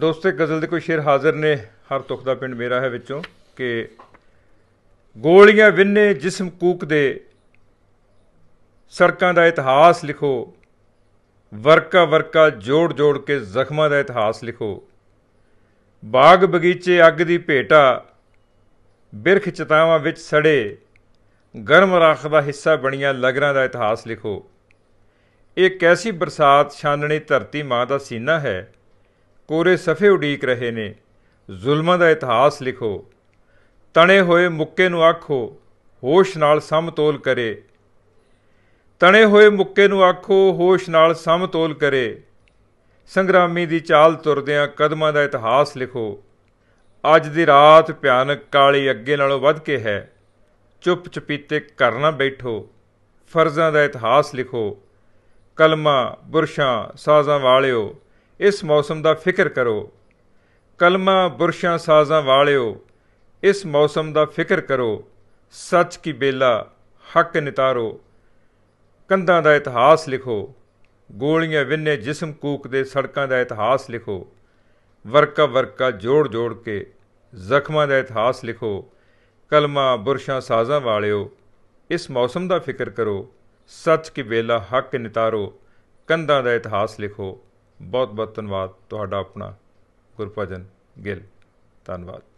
ਦੋਸਤੇ ਗਜ਼ਲ ਦੇ ਕੋਈ ਸ਼ੇਰ ਹਾਜ਼ਰ ਨੇ ਹਰ ਤੁਖ ਦਾ ਪਿੰਡ ਮੇਰਾ ਹੈ ਵਿੱਚੋਂ ਕਿ ਗੋਲੀਆਂ ਵਿੰਨੇ ਜਿਸਮ ਕੂਕ ਦੇ ਸੜਕਾਂ ਦਾ ਇਤਿਹਾਸ ਲਿਖੋ ਵਰਕਾ ਵਰਕਾ ਜੋੜ ਜੋੜ ਕੇ ਜ਼ਖਮਾਂ ਦਾ ਇਤਿਹਾਸ ਲਿਖੋ ਬਾਗ ਬਗੀਚੇ ਅੱਗ ਦੀ ਭੇਟਾ ਬਿਰਖ ਚਤਾਵਾਂ ਵਿੱਚ ਸੜੇ ਗਰਮ ਰਾਖ ਦਾ ਹਿੱਸਾ ਬਣੀਆਂ ਲਗਰਾਂ ਦਾ ਇਤਿਹਾਸ ਲਿਖੋ ਇਹ ਕੈਸੀ ਬਰਸਾਤ ਛਾਨਣੀ ਧਰਤੀ ਮਾਂ ਦਾ ਸੀਨਾ ਹੈ ਕੋਰੇ ਸਫੇ ਉਡੀਕ ਰਹੇ ਨੇ ਜ਼ੁਲਮਾਂ ਦਾ ਇਤਿਹਾਸ ਲਿਖੋ ਤਣੇ ਹੋਏ ਮੁੱਕੇ ਨੂੰ ਆਖੋ ਹੋਸ਼ ਨਾਲ ਸਮਤੋਲ ਕਰੇ ਤਣੇ ਹੋਏ ਮੁੱਕੇ ਨੂੰ ਆਖੋ ਹੋਸ਼ ਨਾਲ ਸਮਤੋਲ ਕਰੇ ਸੰਗਰਾਮੀ ਦੀ ਚਾਲ ਤੁਰਦਿਆਂ ਕਦਮਾਂ ਦਾ ਇਤਿਹਾਸ ਲਿਖੋ ਅੱਜ ਦੀ ਰਾਤ ਭਿਆਨਕ ਕਾਲੀ ਅੱਗੇ ਨਾਲੋਂ ਵੱਧ ਕੇ ਹੈ ਚੁੱਪ ਚਪੀਤੇ ਕਰਨਾ ਬੈਠੋ ਫਰਜ਼ਾਂ ਦਾ ਇਤਿਹਾਸ ਲਿਖੋ ਕਲਮਾ ਬੁਰਸ਼ਾਂ ਸਾਜ਼ਾਂ ਵਾਲਿਓ ਇਸ ਮੌਸਮ ਦਾ ਫਿਕਰ ਕਰੋ ਕਲਮਾ ਬੁਰਸ਼ਾਂ ਸਾਜ਼ਾਂ ਵਾਲਿਓ ਇਸ ਮੌਸਮ ਦਾ ਫਿਕਰ ਕਰੋ ਸੱਚ ਕੀ ਬੇਲਾ ਹੱਕ ਨਿਤਾਰੋ ਕੰਧਾਂ ਦਾ ਇਤਿਹਾਸ ਲਿਖੋ ਗੋਲੀਆਂ ਵਿੰਨੇ ਜਿਸਮ ਕੂਕ ਦੇ ਸੜਕਾਂ ਦਾ ਇਤਿਹਾਸ ਲਿਖੋ ਵਰਕਾ ਵਰਕਾ ਜੋੜ ਜੋੜ ਕੇ ਜ਼ਖਮਾਂ ਦਾ ਇਤਿਹਾਸ ਲਿਖੋ ਕਲਮਾ ਬੁਰਸ਼ਾਂ ਸਾਜ਼ਾਂ ਵਾਲਿਓ ਇਸ ਮੌਸਮ ਦਾ ਫਿਕਰ ਕਰੋ ਸੱਚ ਕੀ ਬੇਲਾ ਹੱਕ ਨਿਤਾਰੋ ਕੰਧਾਂ ਦਾ ਇਤਿਹਾਸ ਲਿਖੋ ਬਹੁਤ ਬਹੁਤ ਧੰਨਵਾਦ ਤੁਹਾਡਾ ਆਪਣਾ ਗੁਰਭਜਨ ਗਿੱਲ ਧੰਨਵਾਦ